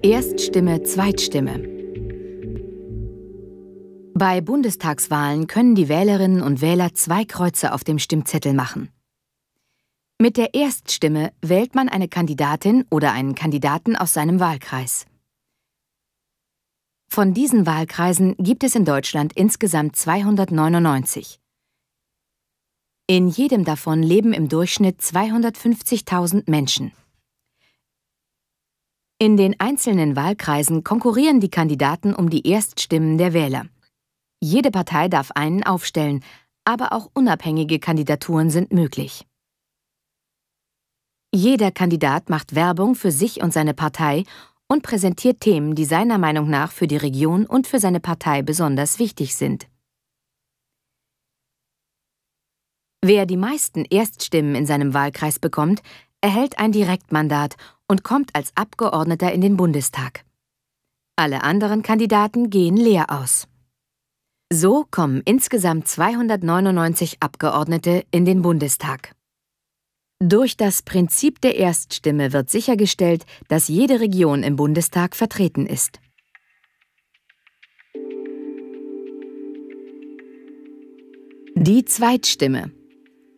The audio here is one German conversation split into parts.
Erststimme, Zweitstimme. Bei Bundestagswahlen können die Wählerinnen und Wähler zwei Kreuze auf dem Stimmzettel machen. Mit der Erststimme wählt man eine Kandidatin oder einen Kandidaten aus seinem Wahlkreis. Von diesen Wahlkreisen gibt es in Deutschland insgesamt 299. In jedem davon leben im Durchschnitt 250.000 Menschen. In den einzelnen Wahlkreisen konkurrieren die Kandidaten um die Erststimmen der Wähler. Jede Partei darf einen aufstellen, aber auch unabhängige Kandidaturen sind möglich. Jeder Kandidat macht Werbung für sich und seine Partei und präsentiert Themen, die seiner Meinung nach für die Region und für seine Partei besonders wichtig sind. Wer die meisten Erststimmen in seinem Wahlkreis bekommt, erhält ein Direktmandat und kommt als Abgeordneter in den Bundestag. Alle anderen Kandidaten gehen leer aus. So kommen insgesamt 299 Abgeordnete in den Bundestag. Durch das Prinzip der Erststimme wird sichergestellt, dass jede Region im Bundestag vertreten ist. Die Zweitstimme.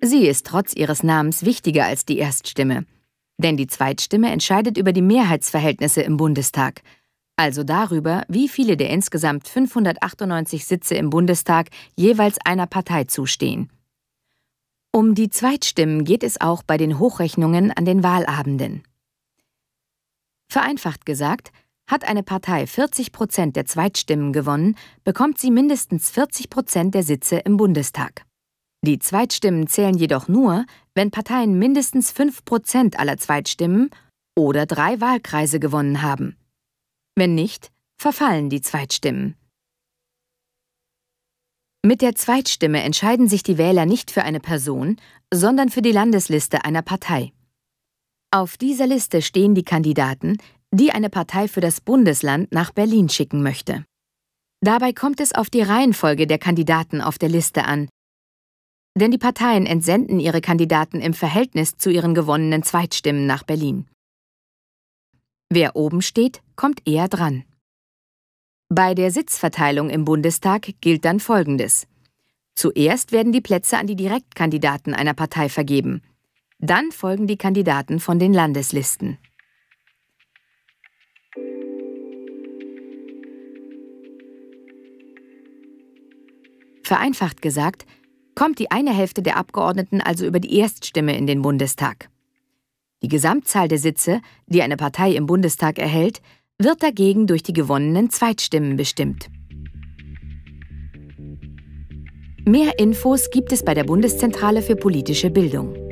Sie ist trotz ihres Namens wichtiger als die Erststimme. Denn die Zweitstimme entscheidet über die Mehrheitsverhältnisse im Bundestag, also darüber, wie viele der insgesamt 598 Sitze im Bundestag jeweils einer Partei zustehen. Um die Zweitstimmen geht es auch bei den Hochrechnungen an den Wahlabenden. Vereinfacht gesagt, hat eine Partei 40 Prozent der Zweitstimmen gewonnen, bekommt sie mindestens 40 Prozent der Sitze im Bundestag. Die Zweitstimmen zählen jedoch nur, wenn Parteien mindestens 5% aller Zweitstimmen oder drei Wahlkreise gewonnen haben. Wenn nicht, verfallen die Zweitstimmen. Mit der Zweitstimme entscheiden sich die Wähler nicht für eine Person, sondern für die Landesliste einer Partei. Auf dieser Liste stehen die Kandidaten, die eine Partei für das Bundesland nach Berlin schicken möchte. Dabei kommt es auf die Reihenfolge der Kandidaten auf der Liste an, denn die Parteien entsenden ihre Kandidaten im Verhältnis zu ihren gewonnenen Zweitstimmen nach Berlin. Wer oben steht, kommt eher dran. Bei der Sitzverteilung im Bundestag gilt dann Folgendes. Zuerst werden die Plätze an die Direktkandidaten einer Partei vergeben. Dann folgen die Kandidaten von den Landeslisten. Vereinfacht gesagt, kommt die eine Hälfte der Abgeordneten also über die Erststimme in den Bundestag. Die Gesamtzahl der Sitze, die eine Partei im Bundestag erhält, wird dagegen durch die gewonnenen Zweitstimmen bestimmt. Mehr Infos gibt es bei der Bundeszentrale für politische Bildung.